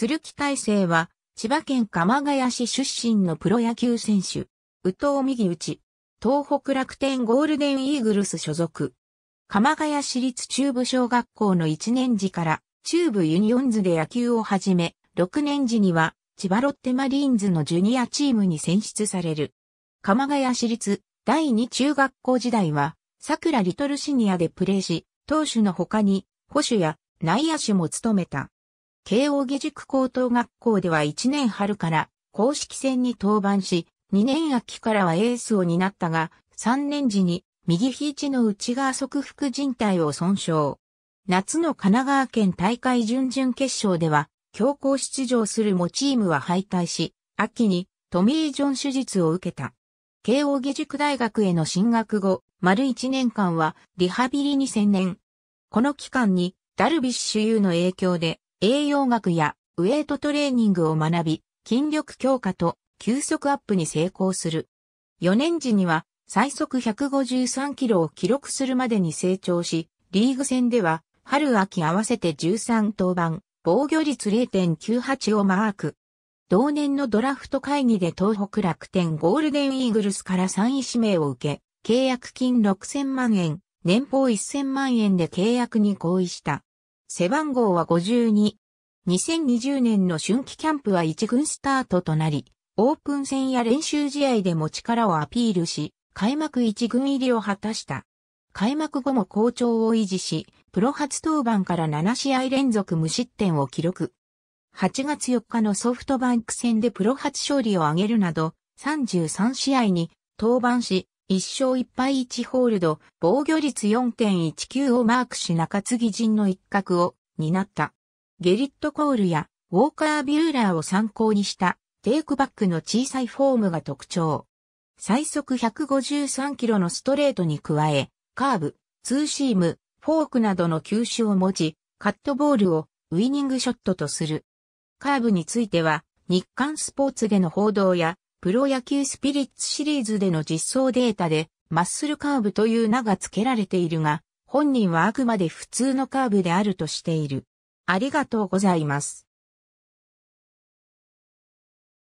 鶴木大成は、千葉県鎌ヶ谷市出身のプロ野球選手、宇藤右内、東北楽天ゴールデンイーグルス所属。鎌ヶ谷市立中部小学校の1年時から中部ユニオンズで野球を始め、6年時には千葉ロッテマリーンズのジュニアチームに選出される。鎌ヶ谷市立第2中学校時代は桜リトルシニアでプレーし、投手の他に保守や内野手も務めた。慶応義塾高等学校では1年春から公式戦に登板し、2年秋からはエースを担ったが、3年時に右肘の内側側副靭帯を損傷。夏の神奈川県大会準々決勝では、強行出場するもチームは敗退し、秋にトミー・ジョン手術を受けた。慶応義塾大学への進学後、丸1年間はリハビリに専念。この期間にダルビッシュ有の影響で栄養学やウェイトトレーニングを学び、筋力強化と急速アップに成功する。4年時には最速153キロを記録するまでに成長し、リーグ戦では春秋合わせて13登板、防御率0.98をマーク。同年のドラフト会議で東北楽天ゴールデンイーグルスから3位指名を受け、契約金6000万円、年俸1000万円で契約に合意した。背番号は52。2020年の春季キャンプは1軍スタートとなり、オープン戦や練習試合でも力をアピールし、開幕1軍入りを果たした。開幕後も好調を維持し、プロ初登板から7試合連続無失点を記録。8月4日のソフトバンク戦でプロ初勝利を挙げるなど、33試合に登板し、1勝1敗1ホールド、防御率4.19をマークし中継ぎ陣の一角を担った。ゲリット・コールやウォーカー・ビューラーを参考にしたテイクバックの小さいフォームが特徴。最速153キロのストレートに加え、カーブ、ツーシーム、フォークなどの球種を持ち、カットボールをウィニングショットとする。カーブについては、日刊スポーツでの報道やプロ野球スピリッツシリーズでの実装データで、マッスルカーブという名が付けられているが、本人はあくまで普通のカーブであるとしている。ありがとうございます。